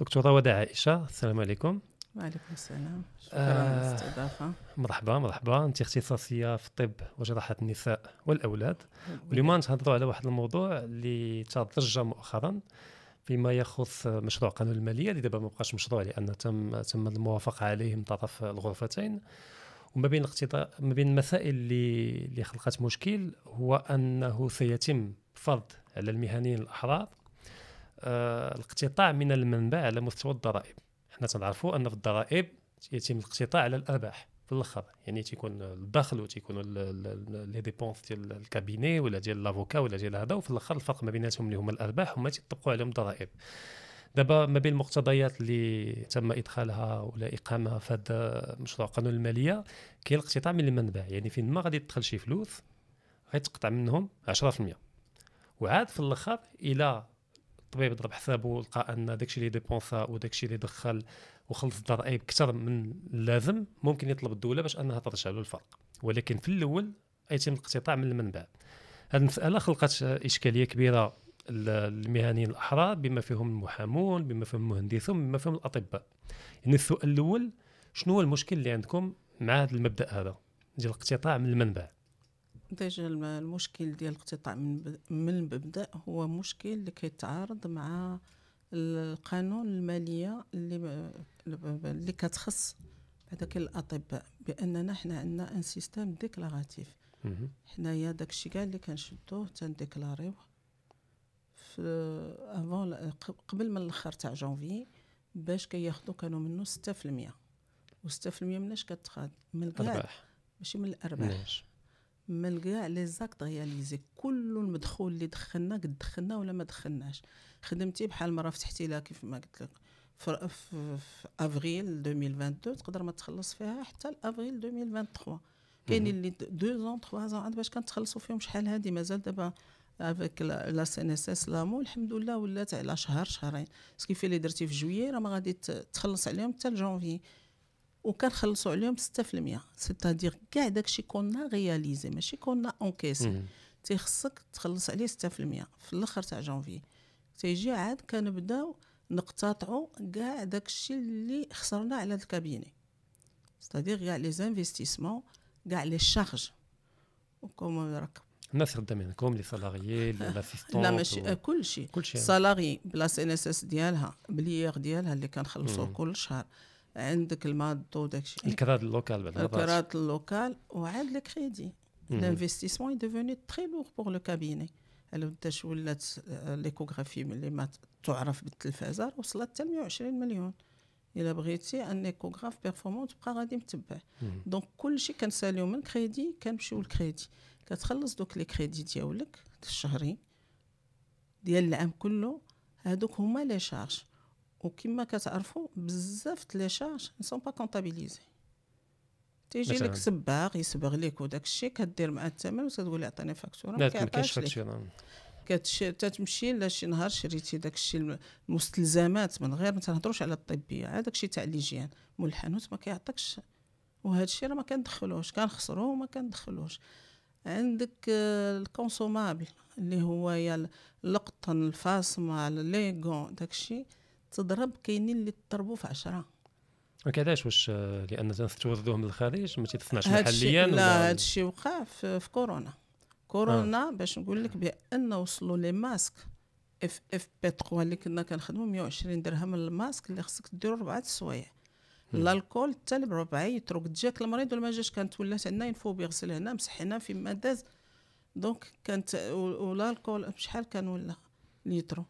دكتوره وداع عائشه السلام عليكم وعليكم السلام شكرا آه على الاستضافه مرحبا مرحبا انت اختصاصيه في الطب وجراحه النساء والاولاد واليوم نتهضروا على واحد الموضوع اللي تضج مؤخرا فيما يخص مشروع قانون الماليه اللي دابا ما بقاش مشروع لان تم تم الموافقه عليه من طرف الغرفتين وما بين ما بين المسائل اللي اللي خلقت مشكل هو انه سيتم فرض على المهنيين الاحرار آه، الاقتطاع من المنبع على مستوى الضرائب حنا تنعرفوا ان في الضرائب يتم الاقتطاع على الارباح في الاخر يعني تيكون الدخل وتيكونوا لي ديبونس ديال الكابيني ولا ديال لافوكا ولا ديال هذا وفي الاخر الفرق ما بيناتهم اللي هما الارباح هما تيطبقوا عليهم الضرائب دابا ما بين المقتضيات اللي تم ادخالها ولا اقامها في هذا مشروع قانون الماليه كاين الاقتطاع من المنبع يعني فين ما غادي تدخل شي فلوس غادي تقطع منهم 10% وعاد في الاخر الى الطبيب ضرب حسابه ولقى ان داكشي اللي ديبونسا وداكشي اللي دخل وخلص الضرائب اكثر من اللازم ممكن يطلب الدوله باش انها ترجع له الفرق ولكن في الاول يتم الاقتطاع من المنبع هذه المساله خلقت اشكاليه كبيره للمهنيين الاحرار بما فيهم المحامون بما فيهم المهندسون بما فيهم الاطباء يعني السؤال الاول شنو هو المشكل اللي عندكم مع هذا المبدا هذا ديال الاقتطاع من المنبع ديجا المشكل ديال الاقتطاع من من المبدا هو مشكل اللي كيتعارض مع القانون الماليه اللي اللي كتخص هذاك الاطباء باننا حنا عندنا ان سيستيم ديكلاراتيف حنايا داكشي كاع اللي كنشدوه تنديكلاريوه في افون قبل من الاخر تاع جونفي باش كياخذوا كي كانوا منه 6% و6% مناش كتخاد من الارباح ماشي من الارباح كاع لي زاكت رياليزي كل المدخول اللي دخلنا قد دخلنا ولا ما دخلناش خدمتي بحال مره فتحتي لها كيف ما قلت لك في, افريل 2022 تقدر ما تخلص فيها حتى لافريل 2023 كاين اللي دو زون تخوا زون عاد باش كنتخلصوا فيهم شحال هادي مازال دابا افيك لا ان اس اس لامو الحمد لله ولات على شهر شهرين في اللي درتي في جويي راه ما غادي تخلص عليهم حتى لجونفي وكنخلصوا عليهم 6% سيتادير كاع داكشي كنا رياليزي ماشي كنا اونكيسي تيخصك تخلص عليه 6% في الاخر تاع جانفي تيجي عاد كنبداو نقتطعوا كاع داكشي اللي خسرنا على الكابيني ستادير كاع لي زانفيستيسمون كاع لي شارج وكوم راك الناس خدامين يعني كوم لي سالاريي لاسيستون لا ماشي و... كلشي سالاري بلا سي ان اس اس ديالها بليير ديالها اللي كنخلصوه كل شهر عندك المادة وداك الشيء الكراد اللوكال بعد الكراد اللوكال وعاد لك كريدي لانفستيسمون ديفوني تري لور بور لو كابيني على وداش ولات ليكوغرافي ملي ما تعرف بالتلفازه وصلت حتى 120 مليون الا بغيتي ان ايكوغراف بيرفورمون تبقى غادي متبع دونك كلشي كنساليو من كريدي كنمشيو للكريدي كتخلص دوك لي كريدي ديالك الشهري ديال العام كله هادوك هما لي شارج وكما كتعرفوا بزاف لي شارج سون با كونطابيليزي تيجي لك سباغ يسبغ لك وداك الشيء كدير مع الثمن وتقول عطيني فاكتوره ما كاينش فاكتوره كتش... تتمشي لشي نهار شريتي داك الشيء المستلزمات من غير ما تنهضروش على الطبيه هذاك داك الشيء تاع ليجيان مول الحانوت ما كيعطيكش وهذا الشيء راه ما كندخلوش كنخسرو وما كندخلوش عندك الكونسومابل اللي هو يا القطن الفاصمه لي غون داكشي تضرب كاينين اللي تضربوا في 10 ولكن علاش واش لان توردوه من الخارج ما تيتصنعش محليا لا هذا الشيء وقع في, في كورونا كورونا آه. باش نقول لك بان وصلوا لي ماسك اف اف بي 3 اللي كنا كنخدموا 120 درهم الماسك اللي خصك ديرو ربعه السوايع الكول حتى بربعه يترك جاك المريض ولا ما جاش كانت ولات عندنا ينفو بيغسل هنا مسح هنا فيما داز دونك كانت الكول شحال كان ولا ليترو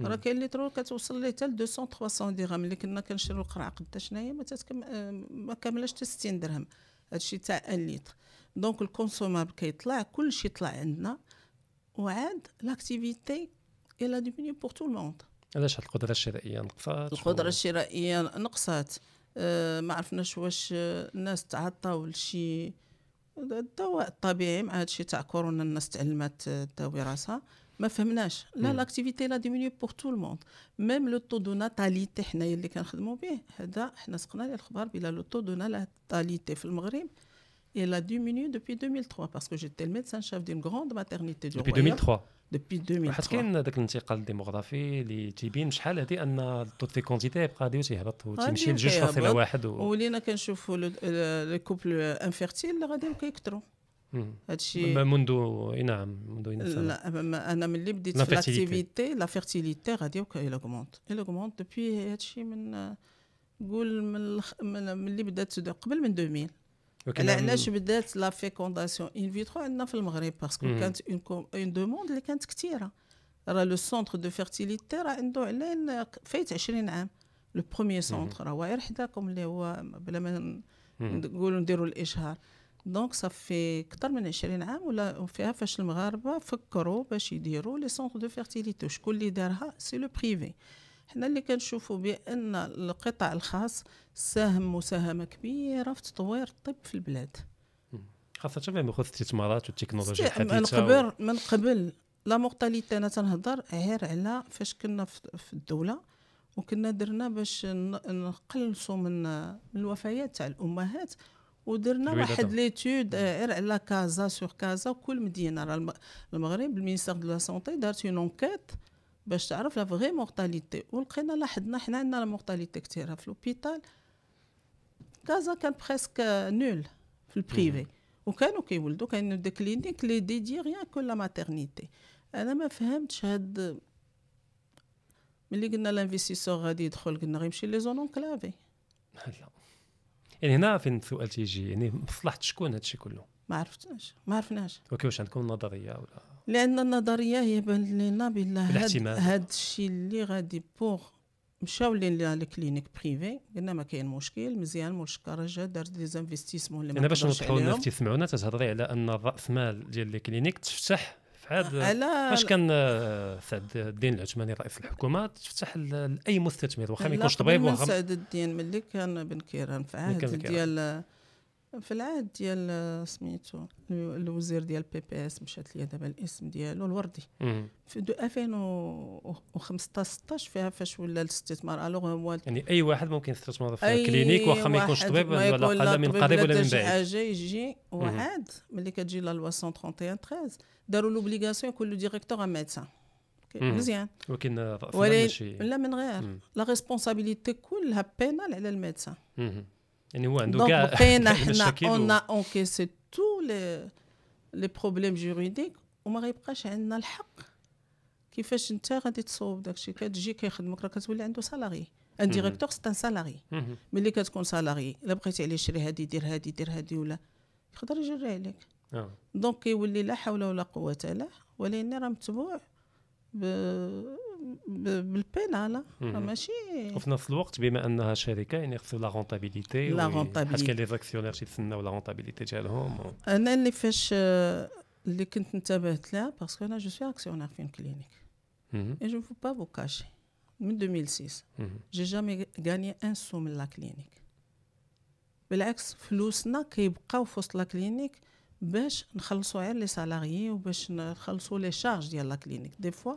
راه كاين ترول كتوصل ليه حتى 200 300 درهم اللي كنا كنشريو القرعه قد شناهي ما تتكم آه، ما كاملاش حتى 60 درهم هادشي تاع 1 لتر دونك الكونسومابل كيطلع كلشي طلع عندنا وعاد لاكتيفيتي الا ديميني بور تو الموند علاش هاد القدره الشرائيه نقصات القدره الشرائيه نقصات آه، ما عرفناش واش الناس تعطاو لشي الدواء الطبيعي مع هادشي تاع كورونا الناس تعلمات تداوي راسها ما فهمناش لا لاكتيفيتي لا ديمينيو بور تو الموند ميم لو طو دو ناتاليتي حنايا اللي كنخدموا به هذا حنا سقنا ليه الخبر بلا لو طو دو ناتاليتي في المغرب اي لا ديمينيو دوبي 2003 باسكو جيتي الميدسان شاف دون chef d'une grande 2003 depuis 2003 حيت كاين هذاك الانتقال الديموغرافي اللي تيبين شحال هذه ان الطو فيكونتيتي يبقى غادي تيهبط وتمشي لجوج فاصله واحد ولينا كنشوفوا لي كوبل انفيرتيل غادي كيكثروا هادشي منذ اي نعم منذ اي لا انا ملي بديت في لاكتيفيتي لا فيرتيليتي غادي اي اوغمونت اي اوغمونت دوبوي هادشي من قول من ملي بدات قبل من 2000 على علاش بدات لا فيكونداسيون ان فيترو عندنا في المغرب باسكو كانت اون دوموند اللي كانت كثيره راه لو سونتر دو فيرتيليتي راه عنده على فايت 20 عام لو بروميي سونتر راه واعر حداكم اللي هو بلا ما نقولوا نديروا الاشهار دونك صافي اكثر من 20 عام ولا فيها فاش المغاربه فكروا باش يديروا لي سونتر دو فيرتيليتي شكون اللي دارها سي لو بريفي حنا اللي كنشوفوا بان القطاع الخاص ساهم مساهمه كبيره في تطوير الطب في البلاد خاصه فيما يخص الاستثمارات والتكنولوجيا الحديثه من قبل و... من قبل لا مورتاليتي انا تنهضر غير على فاش كنا في الدوله وكنا درنا باش نقلصوا من الوفيات تاع الامهات ودرنا واحد ليتود غير إيه، على كازا سور كازا وكل مدينه راه المغرب المينيستير دو لا سونتي دارت اون انكيت باش تعرف لا فغي مورتاليتي ولقينا لاحظنا حنا عندنا لا مورتاليتي كثيره في لوبيتال كازا كان بريسك نول في البريفي وكانوا كيولدوا كانوا دي كلينيك لي ديدي غيان كو لا ماتيرنيتي انا ما فهمتش هاد ملي قلنا لانفيستيسور غادي يدخل قلنا غيمشي لي زون انكلافي يعني هنا فين السؤال تيجي يعني مصلحه شكون هذا الشيء كله ما عرفتش ما عرفناش اوكي واش عندكم نظريه ولا لان النظريه هي بان لنا بالله هذا الشيء اللي غادي بوغ مشاو لكلينيك بريفي قلنا ما كاين مشكل مزيان مولش كرجه دارت دي زانفستيسمون اللي ما باش نوضحوا للناس تسمعونا تتهضري على ان راس مال ديال الكلينيك تفتح في عاد آه، فاش كان سعد آه، الدين العثماني رئيس الحكومه تفتح لاي مستثمر واخا ما يكونش طبيب واخا سعد الدين ملي كان بن كيران في عهد ديال في العهد ديال سميتو الوزير ديال بي بي اس مشات ليا دابا الاسم ديالو الوردي في 2015 16 فيها فاش ولا الاستثمار الوغ هو يعني اي واحد ممكن يستثمر في الكلينيك واخا ما يكونش طبيب ولا قال من قريب ولا من بعيد حاجه يجي وعاد ملي كتجي لا لوا 131 13 داروا لوبليغاسيون كل ديريكتور ا ميدسان مزيان ولكن رأفنا ولي... لا من غير لا ريسبونسابيلتي كلها بينال على الميدسان يعني هو عنده كاع اون اونكيسي تو لي بروبليم جوريديك وما غيبقاش عندنا الحق كيفاش انت غادي تصوب داكشي كتجي كيخدمك راه كتولي عنده سالاري ان ديريكتور سي ان سالاري ملي كتكون سالاري الا بقيتي عليه شري هادي دير هادي دير هادي ولا يقدر يجري عليك دونك كيولي لا حول ولا قوه له ولكن راه متبوع بالبين على ماشي وفي نفس الوقت بما انها شركه يعني خصو لا رونتابيليتي لا رونتابيليتي حيت كاين لي زاكسيونير تيتسناو لا رونتابيليتي ديالهم انا اللي فاش آه، اللي كنت انتبهت لها باسكو انا جو سوي اكسيونير في كلينيك اي جو فو با فو كاشي من 2006 جي جامي غاني ان سو من لا كلينيك بالعكس فلوسنا كيبقاو في وسط لا كلينيك باش نخلصوا غير لي سالاريي وباش نخلصوا لي شارج ديال لا كلينيك دي فوا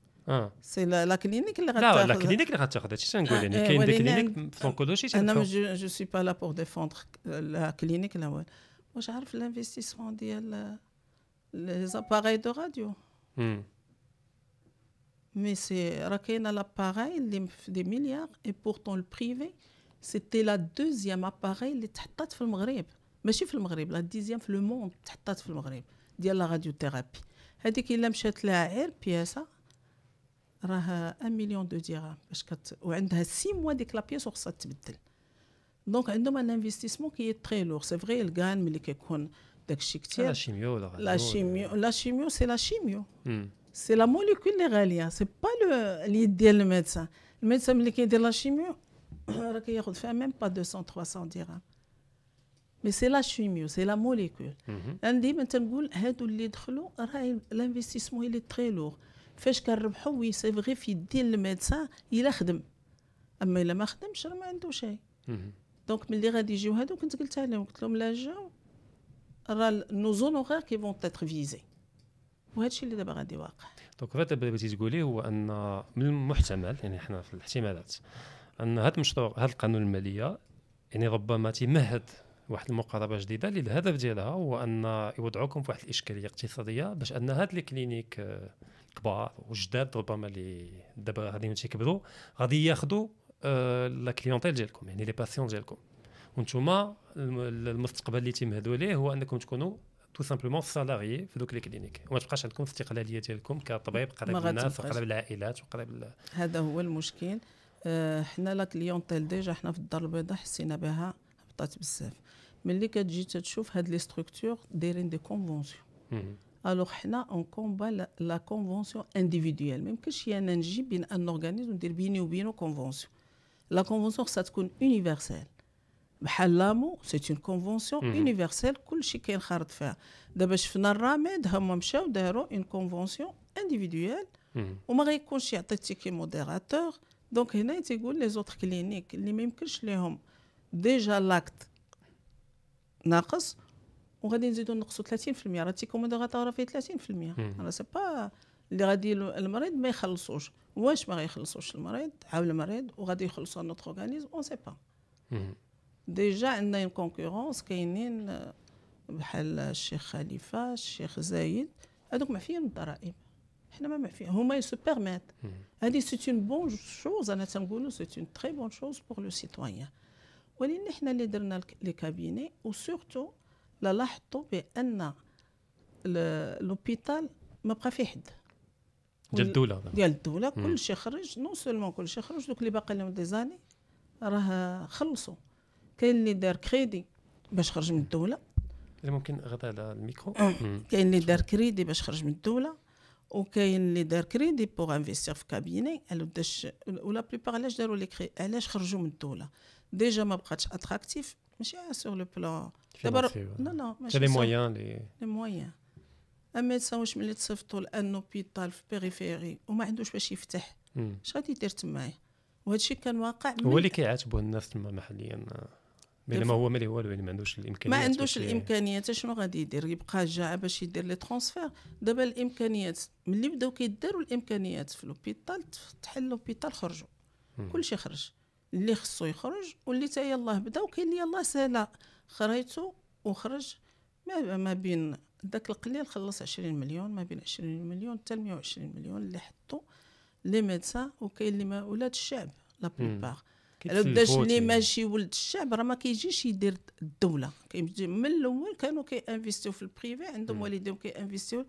C'est la clinique qui est la radio. La clinique est la radio. C'est ah, euh, une des cliniques phoncologiques. Euh, euh, je ne suis pas là pour défendre la clinique. Moi, je suis à l'investissement des appareils de radio. Hmm. Mais c'est. Rakhén a l'appareil, il y des milliards, et pourtant le privé, c'était la deuxième appareil qui était dans le Maghreb. Mais je suis dans le Maghreb, la dixième, le monde qui était dans le Maghreb. la radiothérapie. Il y a des gens qui achètent les puis ça. 1 un million de dirhams. Il a 6 mois de clapier sur sa tête. Donc, il a un investissement qui est très lourd. C'est vrai, il y mais il y a la chimie. La chimio c'est la chimie. Hmm. C'est la molécule négalière. Ce n'est pas l'idée du médecin. Le médecin qui est de la chimie, il ne fait même pas 200-300 dirhams. Mais c'est la chimie, c'est la molécule. Mhm. Il y a un L'investissement est très lourd. فاش كنربحو وي ويصيف غير في يدين الميدسان الا خدم اما الا ما خدمش راه ما عنده شيء دونك ملي غادي يجيو هادو كنت قلت لهم قلت لهم لا جاو راه نو زونوغير كي فون تيتر فيزي وهذا الشيء اللي دابا غادي واقع دونك هذا دابا بغيتي تقولي هو ان من المحتمل يعني حنا في الاحتمالات ان هذا المشروع هذا القانون الماليه يعني ربما تمهد واحد المقاربه جديده اللي الهدف ديالها هو ان يوضعوكم في واحد الاشكاليه اقتصاديه باش ان هاد لي كلينيك آه، كبار وجداد ربما اللي دابا غاديين تيكبروا غادي ياخذوا آه، لا كليونتيل ديالكم يعني لي باسيون ديالكم وانتم المستقبل اللي تيمهدوا ليه هو انكم تكونوا تو سامبلومون سالاريي في دوك لي كلينيك وما تبقاش عندكم الاستقلاليه ديالكم كطبيب قريب الناس وقريب العائلات وقريب هذا هو المشكل آه، حنا لا كليونتيل ديجا حنا في الدار البيضاء حسينا بها هبطات بزاف Mais les cas de chauffe, les structures derrière des conventions. Mhm. Alors, là, on combat la, convention individuelle. Même que chez un ben, un organisme, qui dit ou bien une convention. La convention, ça une convention universelle. C'est une convention mhm. universelle, tout ce y a à faire. je suis une convention individuelle. Mhm. On m'a réconcilié à Tatiki modérateur. Donc, il les autres cliniques, les mêmes que je déjà l'acte. ناقص وغادي نزيدو نقصو 30% راه تيكون غطاء راه فيه 30% راه سي با اللي غادي المريض ما يخلصوش واش ما غيخلصوش المريض عاود المريض وغادي يخلصوا نوتر اورغانيزم اون سي با ديجا عندنا كونكورونس كاينين آه، بحال الشيخ خليفه الشيخ زايد هذوك معفيين الضرائب حنا ما معفيين هما يسو بيرميت هادي سي اون بون شوز انا تنقولو سي اون تري بون شوز بوغ لو سيتويان ولكن احنا اللي درنا لي كابيني وسورتو لاحظتوا بان لوبيتال ما بقى فيه حد ديال الدوله ديال الدوله كلشي خرج نو سولمون كلشي خرج دوك اللي باقي لهم دي زاني راه خلصوا كاين اللي دار كريدي باش خرج من الدوله اذا ممكن غدا على الميكرو كاين اللي دار كريدي باش خرج من الدوله وكاين اللي دار كريدي بوغ انفيستير في كابيني قالوا داش ولا بليبار علاش داروا لي كري علاش خرجوا من الدوله ديجا ما بقاتش اتراكتيف ماشي سور لو بلان دابا نو نو ماشي لي مويان لي لي مويان الميدسان واش ملي تصيفطو لان بيطال في بيريفيري وما عندوش باش يفتح اش غادي يدير تمايا وهادشي كان واقع هو اللي كيعاتبوا الناس تما محليا بينما هو مالي والو يعني ما عندوش الامكانيات ما عندوش الامكانيات شنو غادي يدير يبقى جاع باش يدير لي ترونسفير دابا الامكانيات ملي بداو كيداروا الامكانيات في لوبيتال تحل لوبيتال خرجوا كلشي خرج اللي خصو يخرج واللي تا يلاه بدا وكاين اللي يلاه سالا خريتو وخرج ما, ما بين داك القليل خلص عشرين مليون ما بين عشرين مليون حتى مية وعشرين مليون اللي حطو لي ميدسان وكاين اللي ما ولاد الشعب لا بلوبار على اللي ماشي ولد الشعب راه ما كيجيش يدير الدوله كيجي من الاول كانوا كينفيستيو في البريفي عندهم والديهم كينفيستيو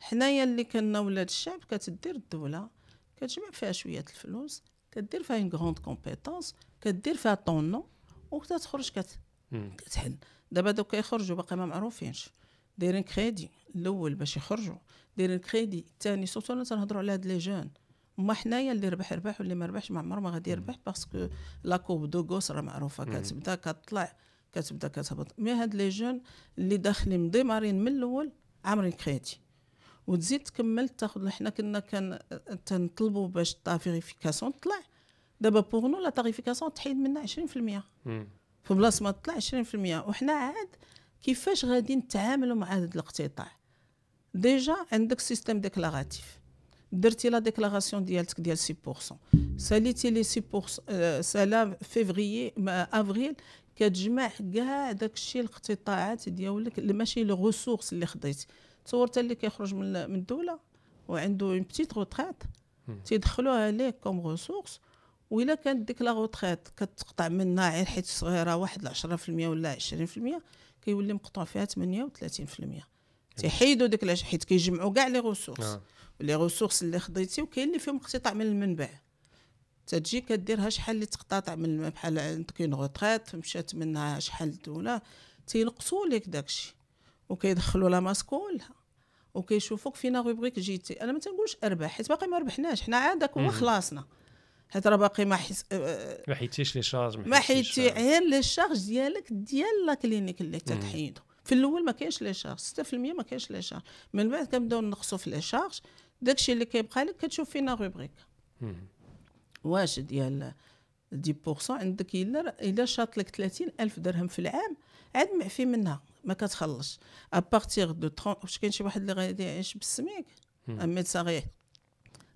حنايا اللي كنا ولاد الشعب كتدير الدوله كتجمع فيها شويه الفلوس كدير فيها اون غروند كومبيتونس كدير فيها طون نو وكتخرج كت كتحل دابا دوك كيخرجوا باقي ما معروفينش دايرين كريدي الاول باش يخرجوا دايرين كريدي الثاني سورتو انا تنهضروا على هاد لي جون ما حنايا اللي ربح ربح واللي ما ربحش ما عمر ما غادي يربح باسكو لا كوب دو غوس راه معروفه كتبدا كطلع كتبدا كتهبط مي هاد لي جون اللي داخلين مديمارين من الاول عامرين كريدي وتزيد تكمل تاخذ حنا كنا كان تنطلبوا باش تافيريفيكاسيون تطلع دابا بوغ نو لا تافيريفيكاسيون تحيد منا 20% في بلاصه ما تطلع 20% وحنا عاد كيفاش غادي نتعاملوا مع هذا الاقتطاع ديجا عندك سيستيم ديكلاراتيف درتي لا ديكلاراسيون ديالتك ديال 6% ساليتي لي 6% آه، سالا فيفريي افريل كتجمع كاع داكشي الاقتطاعات ديالك ماشي لو ريسورس اللي خديتي تصور حتى اللي كيخرج من من الدوله وعنده اون بتيت روتريت تيدخلوها ليه كوم ريسورس وإلا كانت ديك لا روتريت كتقطع منها غير حيت صغيره واحد 10% ولا 20% كيولي مقطوع فيها 38% تيحيدوا ديك لاش حيت كيجمعوا كاع لي ريسورس آه. لي ريسورس اللي خديتي وكاين اللي فيهم اقتطاع من المنبع تتجي كديرها شحال اللي تقطع من بحال عندك اون روتريت مشات منها شحال الدوله تينقصوا لك داكشي وكيدخلوا لا ماسكو لها وكيشوفوك فينا روبريك جيتي انا ما تنقولش اربح حيت باقي ما ربحناش حنا عندك هو خلاصنا حيت راه باقي ما حس آه، آه، ما حيتيش لي شارج ما حيتي غير لي شارج ديالك ديال لا كلينيك اللي تتحيدو في الاول ما كاينش لي شارج 6% ما كاينش لي شارج من بعد كنبداو نقصوا في لي شارج داكشي اللي كيبقى لك كتشوف فينا روبريك واش ديال 10% عندك الا الا شاط لك 30000 درهم في العام عاد معفي منها ما كتخلصش ا بارتير دو 30 واش كاين شي واحد اللي غادي يعيش بالسميك صغير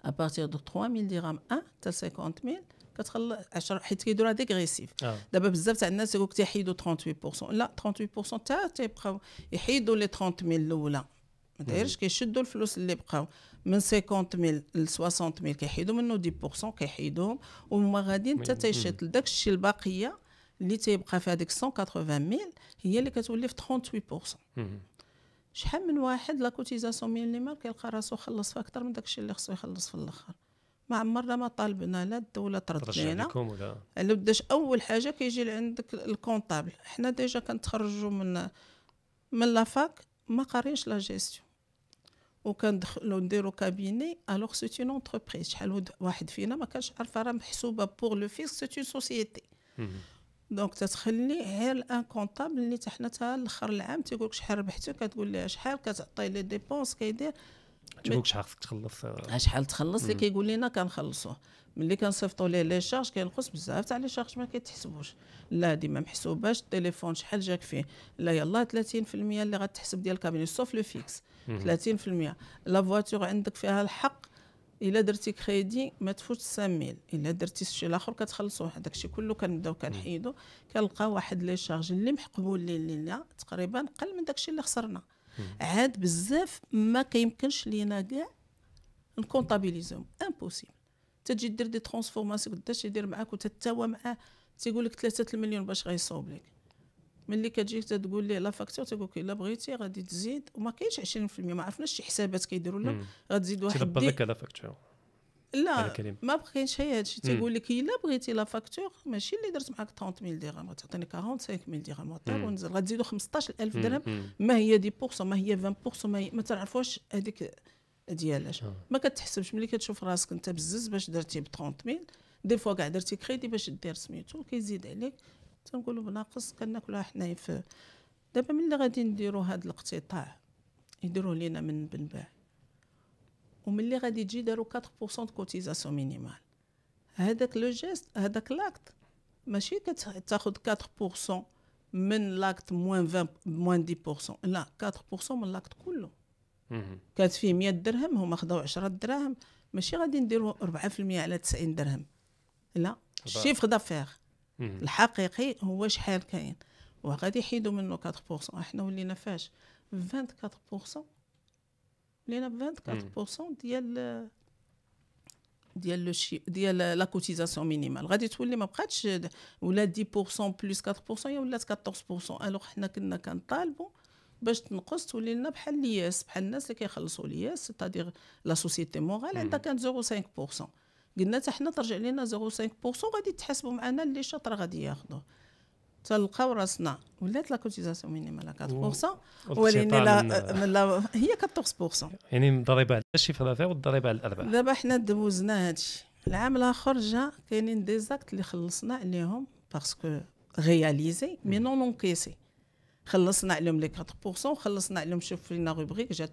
ا بارتير دو 3000 درهم 1 حتى 50000 كتخلص 10 حيت كيديروا ديغريسيف آه. دابا بزاف تاع الناس يقولك تيحيدوا 38% لا 38% تاع تيبقاو يحيدوا لي 30000 الاولى ما دايرش كيشدوا الفلوس اللي بقاو من 50000 ل 60000 كيحيدوا منه 10% كيحيدوهم وهما غاديين حتى تيشد داك الشيء الباقيه اللي تيبقى في هذيك 180000 ميل هي اللي كتولي في 38% شحال من واحد لا كوتيزاسيون ميل اللي كيلقى راسو خلص في اكثر من داكشي اللي خصو يخلص في الاخر ما عمرنا ما طالبنا لا الدوله ترد لينا وداش اول حاجه كيجي لعندك الكونطابل حنا ديجا كنتخرجوا من من لافاك ما قاريينش لا جيستيون وكندخلوا نديرو كابيني الوغ سي اون اونتربريز شحال واحد فينا ما كانش عارف راه محسوبه بوغ لو فيس سي اون سوسيتي دونك تتخلي غير الان كونطابل اللي تحنتها لاخر العام تيقولك شحال ربحتي كتقول ليه شحال كتعطي لي ديبونس كيدير لك شحال تخلص آه، شحال تخلص اللي كيقول لنا كنخلصوه ملي كنصيفطوا ليه لي شارج كينقص بزاف تاع لي شارج ما كيتحسبوش لا ديما محسوباش التليفون شحال جاك فيه لا يلاه 30% اللي غتحسب ديال الكابيني سوف لو فيكس 30% لا فواتور عندك فيها الحق الا درتي كريدي ما تفوتش ساميل الا درتي شي الاخر كتخلصوه الشيء كله كنبداو كنحيدو كنلقى واحد لي شارج اللي محقبول لينا تقريبا قل من داك الشيء اللي خسرنا عاد بزاف ما كيمكنش لينا كاع نكونطابيليزوم امبوسيبل تجي دير دي ترانسفورماسيون قداش يدير معاك وتتاوى معاه تيقول لك 3 المليون باش غيصوب لك ملي كتجي تقول لي لا فاكتور تيقول لك الا بغيتي غادي تزيد وما كاينش 20% ما عرفناش شي حسابات كيديروا لهم غتزيد واحد تيضبط لك لا فاكتور لا ما بقينش هي هادشي تيقول لك الا بغيتي لا فاكتور ماشي اللي درت معاك 30000 درهم غتعطيني 45000 درهم وطير ونزل غتزيدوا 15000 درهم ما هي دي بورسون ما هي 20% ما, هي ما تعرفوش هذيك ديالاش آه. ما كتحسبش ملي كتشوف راسك انت بزز باش درتي ب 30000 دي فوا كاع درتي كريدي باش دير سميتو كيزيد عليك تنقولوا بناقص كناكلوها حنايا في دابا ملي غادي نديرو هاد الاقتطاع يديروه لينا من بنباع وملي غادي تجي دارو 4% كوتيزاسيون مينيمال هذاك لو جيست هذاك لاكت ماشي كتاخد 4% من لاكت موان 20 موان 10% لا 4% من لاكت كله كانت فيه 100 درهم هما خداو 10 دراهم ماشي غادي نديرو 4% على 90 درهم لا شيف دافير الحقيقي هو شحال كاين وغادي يحيدوا منه 4% احنا ولينا فاش 24% ولينا 24% ديال ديال لو ديال لا كوتيزاسيون مينيمال غادي تولي ما بقاتش ولا 10% بلس 4% يا ولات 14% الوغ حنا كنا كنطالبوا باش تنقص تولي لنا بحال الياس بحال الناس اللي كيخلصوا الياس سيتادير لا سوسيتي مورال عندها كانت 0.5% قلنا حتى حنا ترجع لينا 0.5% غادي تحاسبوا معنا اللي شاطر غادي ياخذوه تلقاو راسنا ولات لا كوتيزاسيون مينيمال 4% ولكن لا, لا هي 14% يعني الضريبه على الشيف دافير والضريبه على الارباح دابا حنا دوزنا هادشي العام الاخر جا كاينين دي زاكت اللي خلصنا عليهم باسكو رياليزي مي نون اونكيسي خلصنا عليهم لي 4% وخلصنا عليهم شوف لينا روبريك جات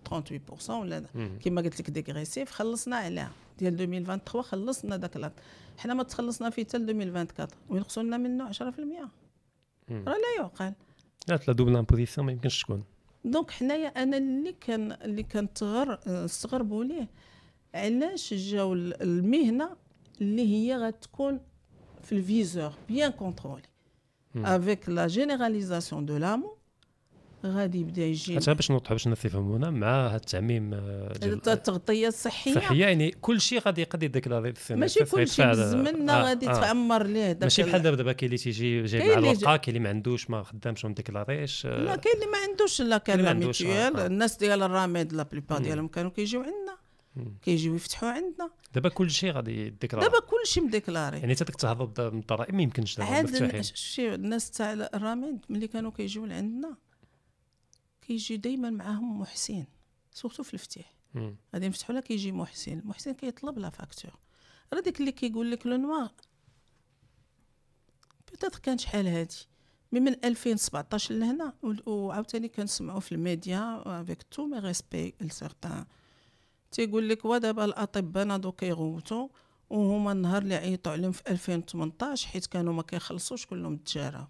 38% ولا كيما قلت لك ديغريسيف خلصنا عليها ديال 2023 خلصنا داك لاط حنا ما تخلصنا فيه حتى 2024 وينقصوا لنا منه 10% راه لا يعقل لا لا دوبل امبوزيسيون ما يمكنش تكون دونك حنايا انا اللي كان اللي كنتغر استغربوا ليه علاش جاو المهنه اللي هي غتكون في الفيزور بيان كونترولي افيك لا جينيراليزاسيون دو لامو غادي يبدا يجي حتى باش نوضحوا باش الناس يفهمونا مع هاد التعميم آه، ديال التغطيه الصحيه الصحيه يعني كل شيء غادي يقضي ديك لا ماشي كل شيء بزمنا آه غادي آه تعمر ليه ماشي بحال دابا كاين اللي تيجي جاي مع الورقه كاين اللي ما عندوش ما خدامش ديك ديكلاريش آه. لا كاين اللي ما عندوش لا كان لا آه، ميتيال الناس ديال الراميد لا بليبار ديالهم كانوا كيجيو عندنا كيجيو يفتحوا عندنا دابا كل شيء غادي يديكلاري دابا شيء مديكلاري يعني حتى داك من الضرائب ما يمكنش دابا عاد الناس تاع الراميد ملي كانوا كيجيو لعندنا كيجي دائما معاهم محسن سورتو في الفتيح غادي نفتحوا لها كيجي محسن محسن كيطلب لا فاكتور راه داك اللي كيقول لك لو نوار بيتيتر كان شحال هادي مي من 2017 لهنا وعاوتاني كنسمعوا في الميديا افيك تو مي ريسبي لسيغتان تيقول لك ودابا الاطباء نادو كيغوتو وهما النهار اللي عيطوا عليهم في 2018 حيت كانوا ما كيخلصوش كلهم التجاره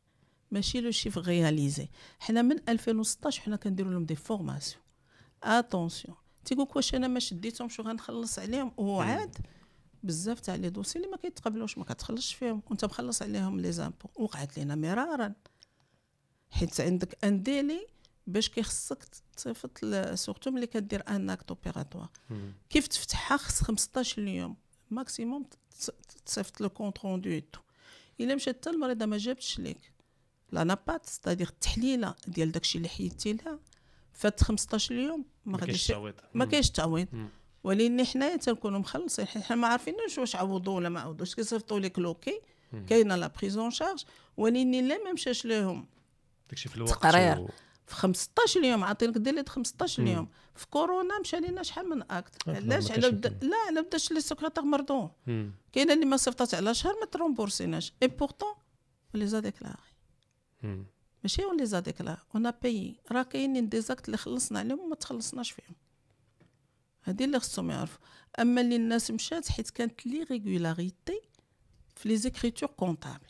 ماشي لو شيف غياليزي حنا من 2016 حنا كنديروا لهم دي فورماسيون اتونسيون تيقولك واش انا ما شديتهمش وغنخلص عليهم وعاد بزاف تاع لي دوسي اللي ما كيتقبلوش ما كتخلصش فيهم وانت مخلص عليهم لي زامبو وقعت لينا مرارا حيت عندك ان ديلي باش كيخصك تصيفط سورتو ملي كدير ان اكت اوبيراتوار كيف تفتحها خص 15 يوم ماكسيموم تصيفط لو كونط روندو الا مشات حتى المريضه ما جابتش ليك لانابات ستادير التحليله ديال داكشي اللي حيدتي لها فات 15 يوم ما غاديش ما كاينش تعويض ولكن حنايا تنكونوا مخلصين حيت حنا ما عارفينش واش عوضوا ولا ما عوضوش كيصيفطوا لك لوكي كاينه لا بريزون شارج ولكن لا ما مشاش لهم داكشي في الوقت تقرير في 15 يوم عاطينك ديلي 15 يوم في كورونا مشى لنا شحال من اكت علاش على بد... لا على بداش لي سكرتير مرضو كاينه اللي ما صيفطات على شهر ما ترومبورسيناش اي بورتون لي زاديكلاري ماشي لي زاديكلا اون بايي راه كاينين دي زاكت اللي خلصنا عليهم وما تخلصناش فيهم هادي اللي خصهم يعرفوا اما اللي الناس مشات حيت كانت لي ريغولاريتي في لي زيكريتور كونطابل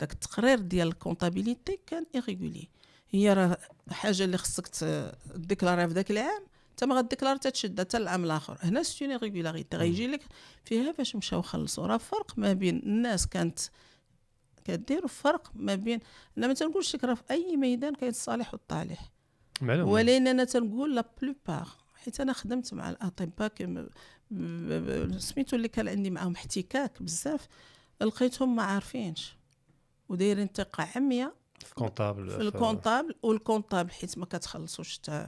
داك التقرير ديال الكونطابيليتي كان ايغولي هي راه حاجه اللي خصك ديكلاري في داك العام انت ما غديكلار تشد حتى العام الاخر هنا سيتي ريغولاريتي غيجي لك فيها فاش مشاو خلصوا راه فرق ما بين الناس كانت كدير فرق ما بين انا ما تنقولش راه في اي ميدان كاين الصالح والطالح معلوم ولكن انا تنقول لا بلوبار حيت انا خدمت مع الاطباء سميتو اللي كان عندي معاهم احتكاك بزاف لقيتهم ما عارفينش ودايرين ثقه عمياء في الكونطابل في الكونطابل والكونطابل حيت ما كتخلصوش حتى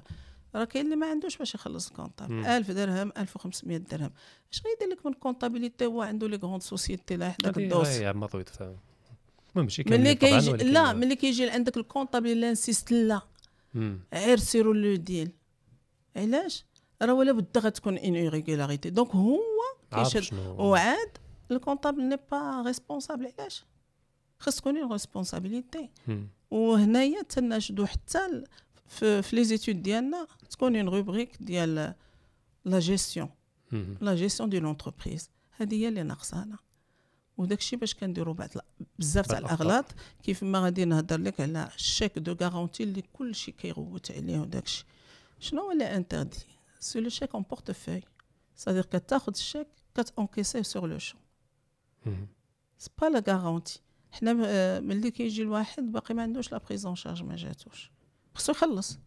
راه كاين اللي ما عندوش باش يخلص الكونطابل 1000 درهم 1500 درهم اش غيدير لك من الكونطابيليتي هو عنده لي كروند سوسيتي لا حداك الدوس ماشي ملي كيجي لا ملي كيجي عندك الكونطابل اللي انسيست لا غير سيرو لو ديال علاش راه ولا بد غتكون ان ايريغولاريتي دونك هو كيشد وعاد الكونطابل ني با ريسبونسابل علاش خاص تكون اون ريسبونسابيلتي وهنايا تناشدو حتى في لي زيتود ديالنا تكون اون روبريك ديال لا جيستيون لا جيستيون دو لونتربريز هذه هي اللي ناقصانا وداكشي باش كنديرو بعض بزاف تاع الاغلاط كيف ما غادي نهضر لك على الشيك دو غارونتي اللي كلشي كيغوت عليه وداكشي شنو هو اللي انتردي سو لو شيك اون بورتفوي سادير كتاخذ الشيك كتانكيسيه سور لو شون سي با لا غارونتي حنا ملي كيجي الواحد باقي ما عندوش لا بريزون شارج ما جاتوش خصو يخلص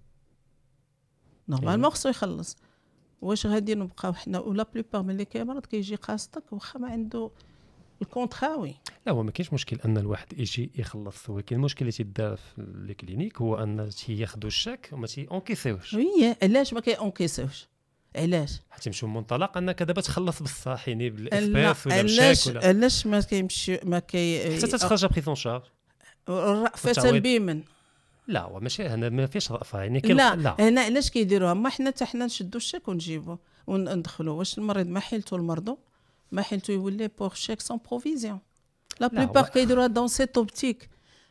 نورمالمون خصو يخلص واش غادي نبقاو حنا ولا بلوبار ملي كيمرض كيجي قاصدك واخا ما عنده الكونتراوي لا هو ما كاينش مشكل ان الواحد يجي يخلص ولكن المشكل اللي تيدار في الكلينيك هو ان تياخذوا الشاك وما تيونكيسيوش وي علاش ما كيونكيسيوش علاش حتى يمشيو منطلق انك دابا تخلص بالصح يعني بالاسباس ولا علاش علاش ما كيمشي ما كي حتى تتخرج بريز شارج رأفة بمن لا هو ماشي هنا ما فيش رأفة يعني لا, لا هنا علاش كيديروها ما حنا حتى حنا نشدوا الشاك ونجيبوا وندخلوا واش المريض ما حيلته المرضو ما حيلتو يولي بور شيك سون بروفيزيون لا بلوبار كيديروها دون سيت اوبتيك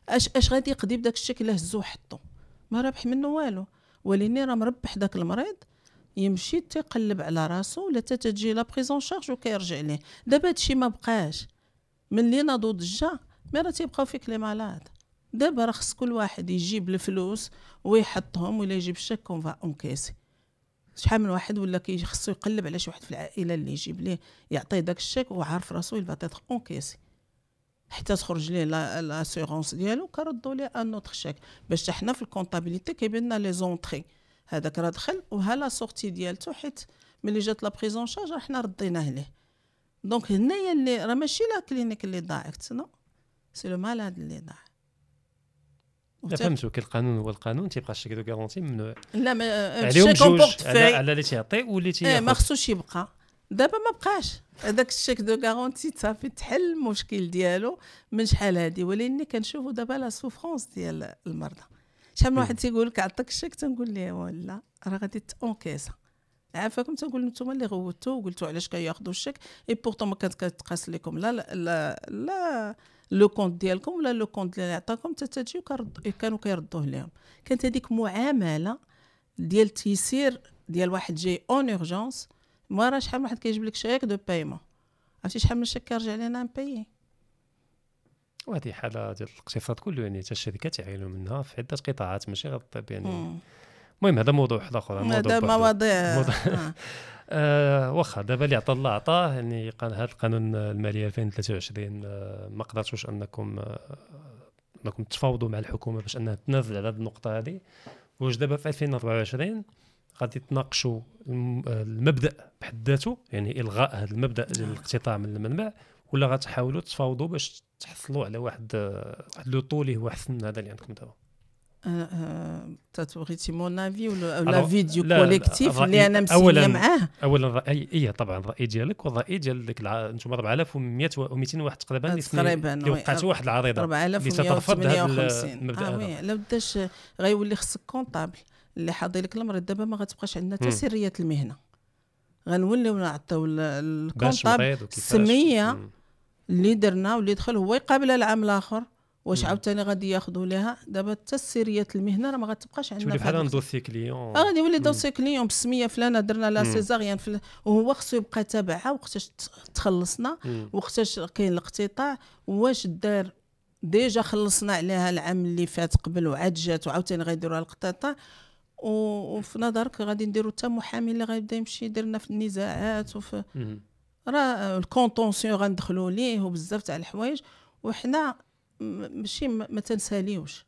اش اش غادي يقضي بداك الشيك اللي هزو وحطو ما ربح منو والو وليني راه مربح داك المريض يمشي تيقلب على راسو ولا تتجي لا بريزون شارج وكيرجع ليه دابا هادشي ما بقاش من لينا ناضو ضجه مي راه تيبقاو فيك لي مالاد دابا راه خص كل واحد يجيب الفلوس ويحطهم ولا يجيب شيك اون فا اونكيسي شحال من واحد ولا كي خصو يقلب على شي واحد في العائله اللي يجيب ليه يعطيه داك الشيك وعارف راسو يل باتيتر اونكيسي حتى تخرج ليه لاسيغونس ديالو كردو ليه ان اوتر شيك باش حنا في الكونطابيليتي كيبان لنا لي زونطخي هذاك راه دخل وها لا سورتي ديالته حيت ملي جات لا بريزون شارج حنا رديناه ليه دونك هنايا اللي راه ماشي لا كلينيك اللي ضاعت نو سي لو مالاد اللي ضاعت لا كي القانون هو القانون تيبقى الشيك دو كارونتي ممنوع لا ما عليهم اون على اللي تيعطي واللي تي ما خصوش يبقى دابا ما بقاش هذاك الشيك دو كارونتي صافي تحل المشكل ديالو من شحال هادي ولكن كنشوفوا دابا لا سوفرونس ديال المرضى شحال من واحد تيقول لك عطاك الشيك تنقول ليه لا راه غادي تونكيسها عافاكم تنقول لهم نتوما اللي غوتو وقلتو علاش كياخذوا الشيك اي بورتون ما كانت كتقاس لكم لا لا لا, لا لو كونت ديالكم ولا لو كونت اللي عطاكم حتى تجيو كانوا كيردوه لهم كانت هذيك معامله ديال تيسير ديال واحد جاي اون اورجونس ما راه شحال واحد كيجيب لك شيك دو بايمون عرفتي شحال من شيك كيرجع لنا مبايي وهذه حاله ديال الاقتصاد كله يعني حتى الشركات يعانوا منها في عده قطاعات ماشي غير الطب يعني المهم هذا موضوع واحد اخر هذا مواضيع آه. آه، واخا دابا اللي عطى الله عطاه يعني هذا القانون المالي 2023 آه، ما قدرتوش انكم انكم تفاوضوا مع الحكومه باش انها تنازل على هذه النقطه هذه واش دابا في 2024 غادي تناقشوا المبدا بحد ذاته يعني الغاء هذا المبدا ديال الاقتطاع من المنبع ولا غتحاولوا تفاوضوا باش تحصلوا على واحد واحد لو اللي هو احسن من هذا اللي عندكم دابا تتبغيتي مون افي ولا لافي ديو كوليكتيف اللي انا مسيه معاه اولا الراي اي طبعا الراي ديالك والراي ديال ديك انتم 4100 و200 واحد تقريبا تقريبا اللي وقعت واحد العريضه 4158 اه هذا وي لا بداش غيولي خصك كونطابل اللي حاضي لك المريض دابا ما غتبقاش عندنا حتى سريه المهنه غنوليو نعطيو الكونطابل السميه اللي درنا واللي دخل هو يقابل العام الاخر واش عاوتاني غادي ياخذوا لها دابا حتى السيريه المهنه راه ما غتبقاش عندنا تولي بحال دوسي كليون آه، غادي يولي دوسي كليون بسميه فلانه درنا لا سيزاريان فل... وهو خصو يبقى تابعها وقتاش تخلصنا وقتاش كاين الاقتطاع واش دار ديجا خلصنا عليها العام اللي فات قبل وعاد جات وعاوتاني غيديروها الاقتطاع وفي نظرك غادي نديروا حتى محامي اللي غيبدا يمشي يديرنا في النزاعات وفي راه الكونتونسيون غندخلوا ليه وبزاف تاع الحوايج وحنا ماشي ما تنساليوش